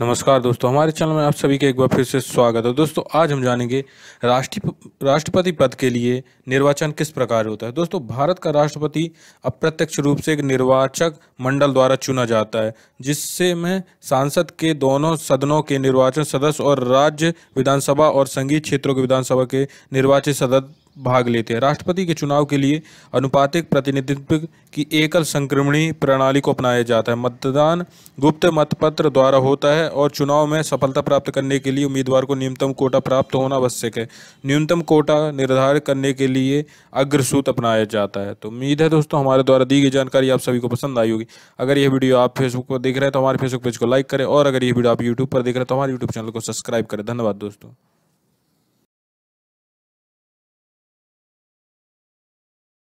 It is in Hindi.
नमस्कार दोस्तों हमारे चैनल में आप सभी का एक बार फिर से स्वागत है दोस्तों आज हम जानेंगे राष्ट्रीय राष्ट्रपति पद के लिए निर्वाचन किस प्रकार होता है दोस्तों भारत का राष्ट्रपति अप्रत्यक्ष रूप से एक निर्वाचक मंडल द्वारा चुना जाता है जिससे में सांसद के दोनों सदनों के निर्वाचन सदस्य और राज्य विधानसभा और संघीय क्षेत्रों के विधानसभा के निर्वाचित सदस्य भाग लेते हैं राष्ट्रपति के चुनाव के लिए अनुपातिक प्रतिनिधित्व की एकल संक्रमणी प्रणाली को अपनाया जाता है मतदान गुप्त मतपत्र द्वारा होता है और चुनाव में सफलता प्राप्त करने के लिए उम्मीदवार को न्यूनतम कोटा प्राप्त होना आवश्यक है न्यूनतम कोटा निर्धारित करने के लिए अग्रसूत अपनाया जाता है तो उम्मीद है दोस्तों हमारे द्वारा दी गई जानकारी आप सभी को पसंद आई होगी अगर यह वीडियो आप फेसबुक पर देख रहे हैं तो हमारे फेसबुक पेज को लाइक करें और अगर यह वीडियो आप यूट्यूब पर देख रहे हैं तो हमारे यूट्यूब चैनल को सब्सक्राइब करें धन्यवाद दोस्तों